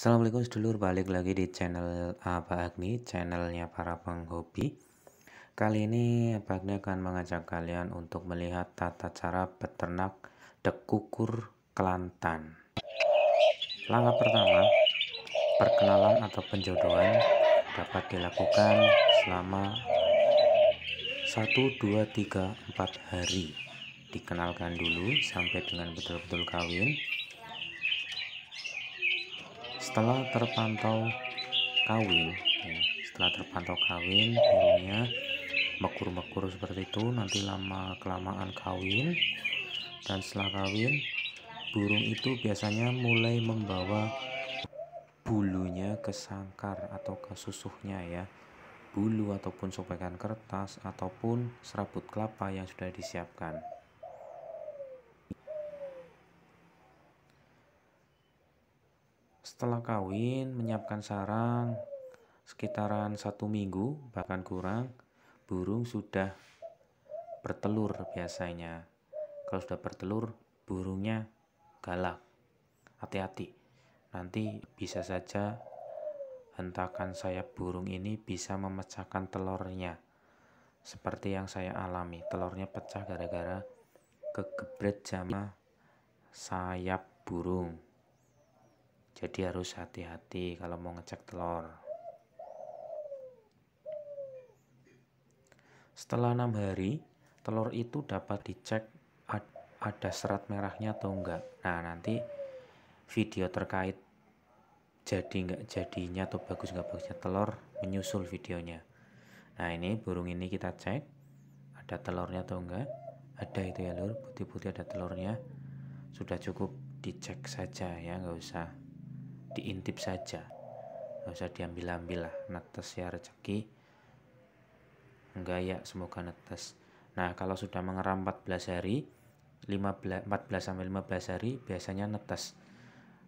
Assalamualaikum sedulur balik lagi di channel Abah Agni channelnya para penghobi kali ini Abah Agni akan mengajak kalian untuk melihat tata cara peternak dekukur Kelantan langkah pertama perkenalan atau penjodohan dapat dilakukan selama 1, 2, 3, 4 hari dikenalkan dulu sampai dengan betul-betul kawin setelah terpantau kawin ya, setelah terpantau kawin burungnya mekur-mekur seperti itu nanti lama kelamaan kawin dan setelah kawin burung itu biasanya mulai membawa bulunya ke sangkar atau ke susuhnya ya bulu ataupun sobekan kertas ataupun serabut kelapa yang sudah disiapkan Setelah kawin, menyiapkan sarang sekitaran satu minggu, bahkan kurang, burung sudah bertelur biasanya. Kalau sudah bertelur, burungnya galak. Hati-hati, nanti bisa saja hentakan sayap burung ini bisa memecahkan telurnya. Seperti yang saya alami, telurnya pecah gara-gara kegebret jamah sayap burung jadi harus hati-hati kalau mau ngecek telur setelah enam hari telur itu dapat dicek ada serat merahnya atau enggak nah nanti video terkait jadi enggak jadinya atau bagus enggak bagusnya telur menyusul videonya nah ini burung ini kita cek ada telurnya atau enggak ada itu ya lur putih-putih ada telurnya sudah cukup dicek saja ya nggak usah diintip saja nggak usah diambil-ambil lah netes ya rezeki enggak ya semoga netes nah kalau sudah mengeram 14 hari 15, 14 sampai 15 hari biasanya netes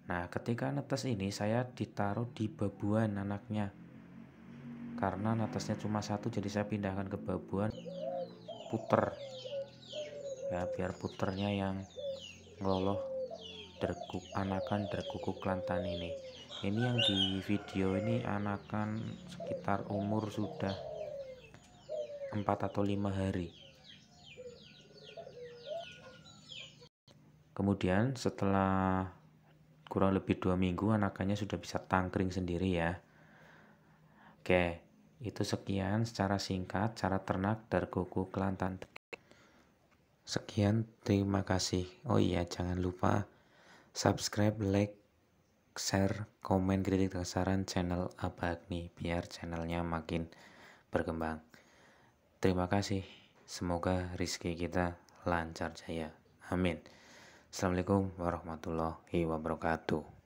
nah ketika netes ini saya ditaruh di babuan anaknya karena netesnya cuma satu jadi saya pindahkan ke babuan puter ya biar puternya yang ngeloloh terkuk anakan terkukuk Kelantan ini ini yang di video ini anakan sekitar umur sudah 4 atau 5 hari kemudian setelah kurang lebih dua minggu anakannya sudah bisa tangkring sendiri ya oke itu sekian secara singkat cara ternak terkuku Kelantan sekian terima kasih oh iya jangan lupa subscribe, like, share, komen, kritik, dan saran channel apa ini, biar channelnya makin berkembang. Terima kasih. Semoga rizki kita lancar jaya. Amin. Assalamualaikum warahmatullahi wabarakatuh.